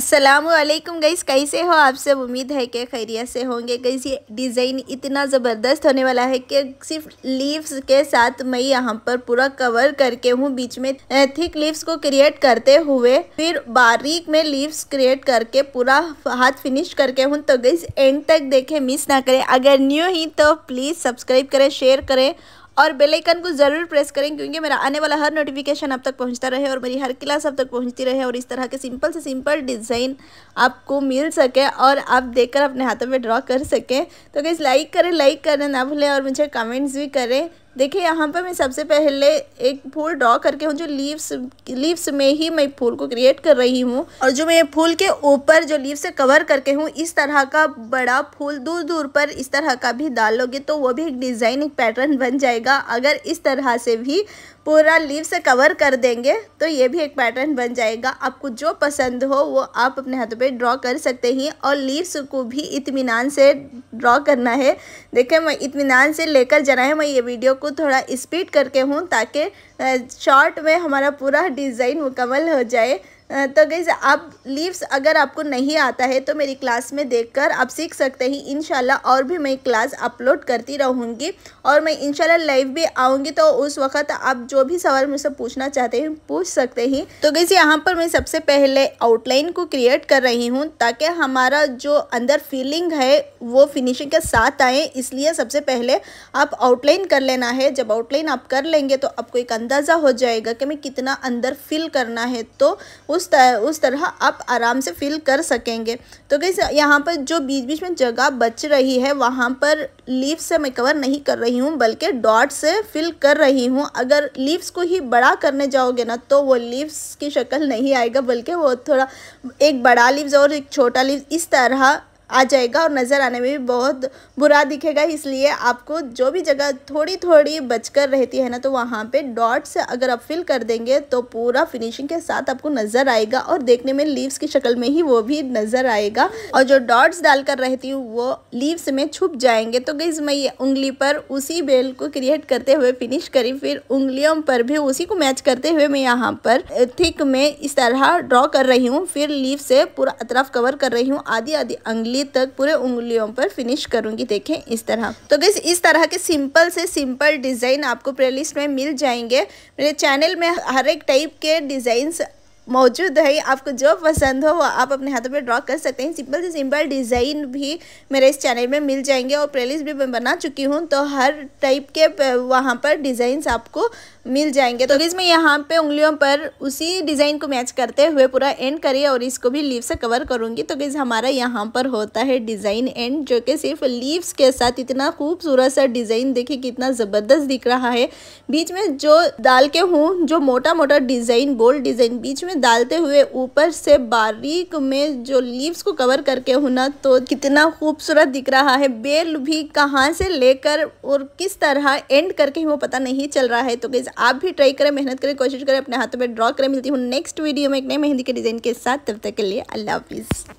असलम गईस कैसे हो आप सब उम्मीद है कि खैरियत से होंगे गईस ये डिज़ाइन इतना ज़बरदस्त होने वाला है कि सिर्फ लीव्स के साथ मैं यहाँ पर पूरा कवर करके हूँ बीच में थिक लीव्स को क्रिएट करते हुए फिर बारीक में लीव्स क्रिएट करके पूरा हाथ फिनिश करके हूँ तो गईस एंड तक देखें मिस ना करें अगर न्यू ही तो प्लीज़ सब्सक्राइब करें शेयर करें और बेल आइकन को ज़रूर प्रेस करें क्योंकि मेरा आने वाला हर नोटिफिकेशन आप तक पहुंचता रहे और मेरी हर क्लास आप तक पहुंचती रहे और इस तरह के सिंपल से सिंपल डिज़ाइन आपको मिल सके और आप कर अपने हाथों में ड्रॉ कर सकें तो कैसे लाइक करें लाइक करना ना भूलें और मुझे कमेंट्स भी करें देखिए यहाँ पर मैं सबसे पहले एक फूल ड्रॉ करके हूँ जो लीव्स लीव्स में ही मैं फूल को क्रिएट कर रही हूँ और जो मैं फूल के ऊपर जो लीव से कवर करके हूँ इस तरह का बड़ा फूल दूर दूर पर इस तरह का भी डालोगे तो वो भी एक डिज़ाइन एक पैटर्न बन जाएगा अगर इस तरह से भी पूरा लीव से कवर कर देंगे तो ये भी एक पैटर्न बन जाएगा आपको जो पसंद हो वो आप अपने हाथों पे ड्रॉ कर सकते हैं और लीव्स को भी इतमान से ड्रॉ करना है देखें मैं इतमान से लेकर जाना है मैं ये वीडियो को थोड़ा स्पीड करके हूँ ताकि शॉर्ट में हमारा पूरा डिज़ाइन मुकम्मल हो जाए तो गई आप लीव्स अगर आपको नहीं आता है तो मेरी क्लास में देखकर आप सीख सकते हैं इन और भी मैं क्लास अपलोड करती रहूँगी और मैं इन लाइव भी आऊँगी तो उस वक्त आप जो भी सवाल मुझसे पूछना चाहते हैं पूछ सकते हैं तो गई यहाँ पर मैं सबसे पहले आउटलाइन को क्रिएट कर रही हूँ ताकि हमारा जो अंदर फीलिंग है वो फिनिशिंग के साथ आए इसलिए सबसे पहले आप आउटलाइन कर लेना है जब आउटलाइन आप कर लेंगे तो आपको एक अंदाज़ा हो जाएगा कि मैं कितना अंदर फील करना है तो उस उस तरह उस तरह आप आराम से फील कर सकेंगे तो कैसे यहाँ पर जो बीच बीच में जगह बच रही है वहाँ पर लीव्स से मैं कवर नहीं कर रही हूँ बल्कि डॉट से फिल कर रही हूँ अगर लीव्स को ही बड़ा करने जाओगे ना तो वो लीव्स की शक्ल नहीं आएगा बल्कि वो थोड़ा एक बड़ा लीव्स और एक छोटा लीव्स इस तरह आ जाएगा और नज़र आने में भी बहुत बुरा दिखेगा इसलिए आपको जो भी जगह थोड़ी थोड़ी बचकर रहती है ना तो वहाँ पे डॉट्स अगर आप फिल कर देंगे तो पूरा फिनिशिंग के साथ आपको नज़र आएगा और देखने में लीव्स की शक्ल में ही वो भी नज़र आएगा और जो डॉट्स डालकर रहती हूँ वो लीव्स में छुप जाएंगे तो गई मैं ये उंगली पर उसी बेल को क्रिएट करते हुए फिनिश करी फिर उंगलियों पर भी उसी को मैच करते हुए मैं यहाँ पर थिक में इस तरह ड्रॉ कर रही हूँ फिर लीव से पूरा अतराफ कवर कर रही हूँ आधी आधी उंगली आगे तक पूरे उंगलियों पर फिनिश करूंगी देखें इस तरह तो गैस इस तरह के सिंपल से सिंपल डिज़ाइन आपको प्लेलिस्ट में मिल जाएंगे मेरे चैनल में हर एक टाइप के डिज़ाइंस मौजूद है आपको जो पसंद हो वो आप अपने हाथों पे ड्रॉ कर सकते हैं सिंपल से सिंपल डिज़ाइन भी मेरे इस चैनल में मिल जाएंगे और प्लेलिस्ट भी मैं बना चुकी हूँ तो हर टाइप के वहाँ पर डिज़ाइंस आपको मिल जाएंगे तो इसमें यहाँ पे उंगलियों पर उसी डिज़ाइन को मैच करते हुए पूरा एंड करिए और इसको भी लीव से कवर करूँगी तो गिज़ हमारा यहाँ पर होता है डिज़ाइन एंड जो कि सिर्फ लीव्स के साथ इतना खूबसूरत सा डिज़ाइन देखिए कितना ज़बरदस्त दिख रहा है बीच में जो डाल के हूँ जो मोटा मोटा डिज़ाइन बोल्ड डिज़ाइन बीच में में डालते हुए ऊपर से बारीक में जो लीव्स को कवर करके होना तो कितना खूबसूरत दिख रहा है बेल भी कहाँ से लेकर और किस तरह एंड करके वो पता नहीं चल रहा है तो गैस आप भी ट्राई करें मेहनत करें कोशिश करें अपने हाथों में ड्रॉ करें मिलती हूँ नेक्स्ट वीडियो में एक नए मेहंदी के डिज़ाइन के साथ तब तक के लिए अल्लाह हाफिज़